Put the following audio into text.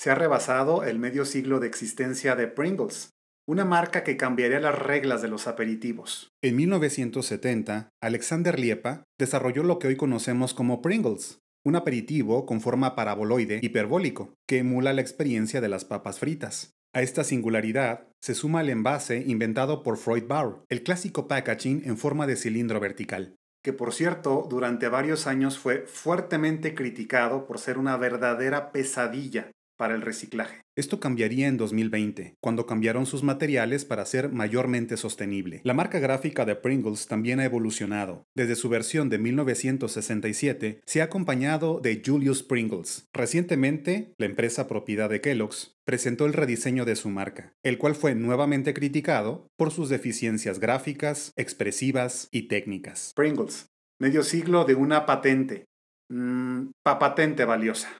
se ha rebasado el medio siglo de existencia de Pringles, una marca que cambiaría las reglas de los aperitivos. En 1970, Alexander Liepa desarrolló lo que hoy conocemos como Pringles, un aperitivo con forma paraboloide hiperbólico que emula la experiencia de las papas fritas. A esta singularidad se suma el envase inventado por Freud Bauer, el clásico packaging en forma de cilindro vertical que por cierto durante varios años fue fuertemente criticado por ser una verdadera pesadilla para el reciclaje. Esto cambiaría en 2020, cuando cambiaron sus materiales para ser mayormente sostenible. La marca gráfica de Pringles también ha evolucionado. Desde su versión de 1967, se ha acompañado de Julius Pringles. Recientemente, la empresa propiedad de Kellogg's presentó el rediseño de su marca, el cual fue nuevamente criticado por sus deficiencias gráficas, expresivas y técnicas. Pringles, medio siglo de una patente. Mm, pa patente valiosa.